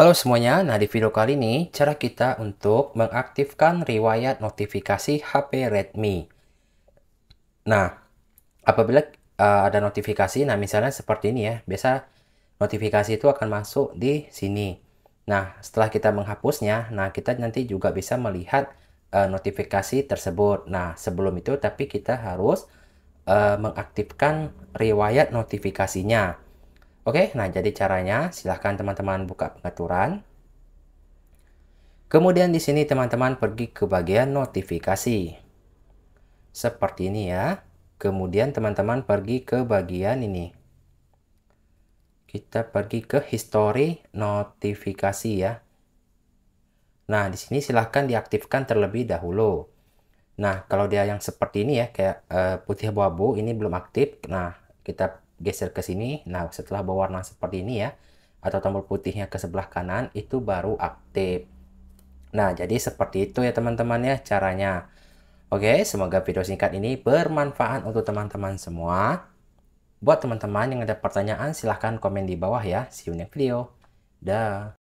Halo semuanya, nah di video kali ini cara kita untuk mengaktifkan riwayat notifikasi HP Redmi. Nah, apabila uh, ada notifikasi, nah misalnya seperti ini ya, biasa notifikasi itu akan masuk di sini. Nah, setelah kita menghapusnya, nah kita nanti juga bisa melihat uh, notifikasi tersebut. Nah, sebelum itu tapi kita harus uh, mengaktifkan riwayat notifikasinya. Oke, nah jadi caranya silahkan teman-teman buka pengaturan. Kemudian di sini teman-teman pergi ke bagian notifikasi. Seperti ini ya. Kemudian teman-teman pergi ke bagian ini. Kita pergi ke history notifikasi ya. Nah, di sini silahkan diaktifkan terlebih dahulu. Nah, kalau dia yang seperti ini ya, kayak uh, putih abu-abu, ini belum aktif. Nah, kita geser ke sini. Nah, setelah berwarna seperti ini ya, atau tombol putihnya ke sebelah kanan, itu baru aktif. Nah, jadi seperti itu ya teman-teman ya caranya. Oke, semoga video singkat ini bermanfaat untuk teman-teman semua. Buat teman-teman yang ada pertanyaan, silahkan komen di bawah ya. See you next video. Dah.